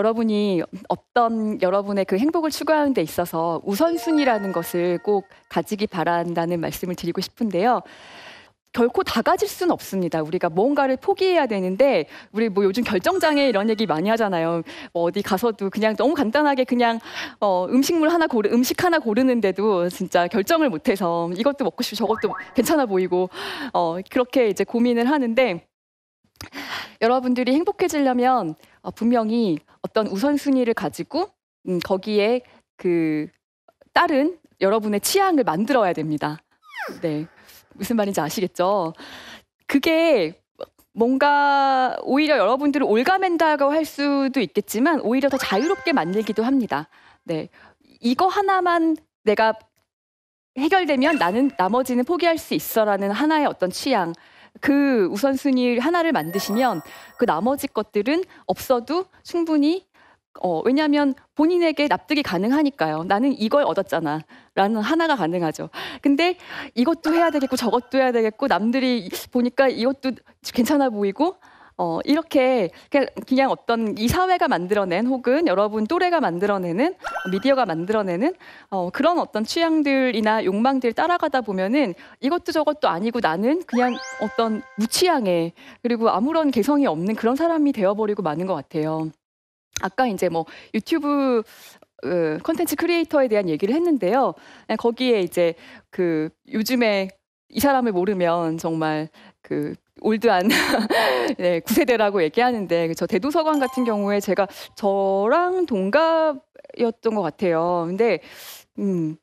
여러분이 어떤 여러분의 그 행복을 추구하는 데 있어서 우선순위라는 것을 꼭 가지기 바란다는 말씀을 드리고 싶은데요. 결코 다 가질 수는 없습니다. 우리가 뭔가를 포기해야 되는데 우리 뭐 요즘 결정장애 이런 얘기 많이 하잖아요. 뭐 어디 가서도 그냥 너무 간단하게 그냥 어 음식물 하나 고르 음식 하나 고르는데도 진짜 결정을 못해서 이것도 먹고 싶고 저것도 괜찮아 보이고 어 그렇게 이제 고민을 하는데 여러분들이 행복해지려면 어, 분명히 어떤 우선순위를 가지고 음, 거기에 그 다른 여러분의 취향을 만들어야 됩니다. 네. 무슨 말인지 아시겠죠? 그게 뭔가 오히려 여러분들을 올가맨다고 할 수도 있겠지만 오히려 더 자유롭게 만들기도 합니다. 네. 이거 하나만 내가 해결되면 나는 나머지는 포기할 수 있어라는 하나의 어떤 취향 그 우선순위 하나를 만드시면 그 나머지 것들은 없어도 충분히 어, 왜냐하면 본인에게 납득이 가능하니까요. 나는 이걸 얻었잖아. 라는 하나가 가능하죠. 근데 이것도 해야 되겠고 저것도 해야 되겠고 남들이 보니까 이것도 괜찮아 보이고 어, 이렇게 그냥, 그냥 어떤 이 사회가 만들어낸 혹은 여러분 또래가 만들어내는 미디어가 만들어내는 어, 그런 어떤 취향들이나 욕망들 따라가다 보면은 이것도 저것도 아니고 나는 그냥 어떤 무취향에 그리고 아무런 개성이 없는 그런 사람이 되어버리고 마는 것 같아요. 아까 이제 뭐 유튜브 컨텐츠 그 크리에이터에 대한 얘기를 했는데요. 예, 거기에 이제 그 요즘에 이 사람을 모르면 정말 그 올드한 네, 구세대라고 얘기하는데 그 저 대도서관 같은 경우에 제가 저랑 동갑이었던 것 같아요. 근데 음,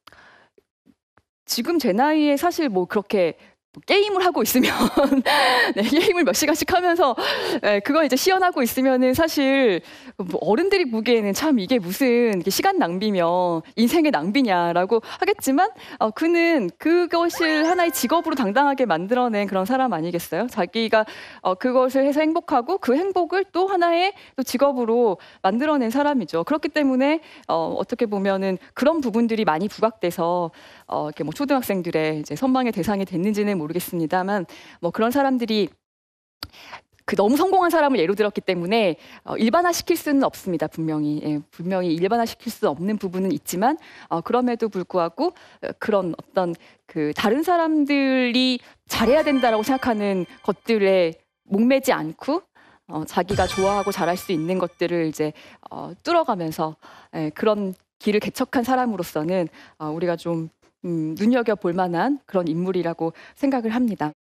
지금 제 나이에 사실 뭐 그렇게 뭐 게임을 하고 있으면 네, 게임을 몇 시간씩 하면서 네, 예, 그거 이제 시연하고 있으면은 사실 뭐 어른들이 보기에는 참 이게 무슨 시간 낭비며 인생의 낭비냐라고 하겠지만 어, 그는 그것을 하나의 직업으로 당당하게 만들어낸 그런 사람 아니겠어요? 자기가 어, 그것을 해서 행복하고 그 행복을 또 하나의 또 직업으로 만들어낸 사람이죠. 그렇기 때문에 어, 어떻게 보면은 그런 부분들이 많이 부각돼서 어, 이렇게 뭐 초등학생들의 이제 선망의 대상이 됐는지는 사실은 모르겠습니다만 뭐 그런 사람들이 그 너무 성공한 사람을 예로 들었기 때문에 어, 일반화 시킬 수는 없습니다. 분명히 예, 분명히 일반화 시킬 수 없는 부분은 있지만 어, 그럼에도 불구하고 어, 그런 어떤 그 다른 사람들이 잘해야 된다라고 생각하는 것들에 목매지 않고 어, 자기가 좋아하고 잘할 수 있는 것들을 이제 어, 뚫어가면서 예, 그런 길을 개척한 사람으로서는 어, 우리가 좀 음, 눈여겨 볼 만한 그런 인물이라고 생각을 합니다.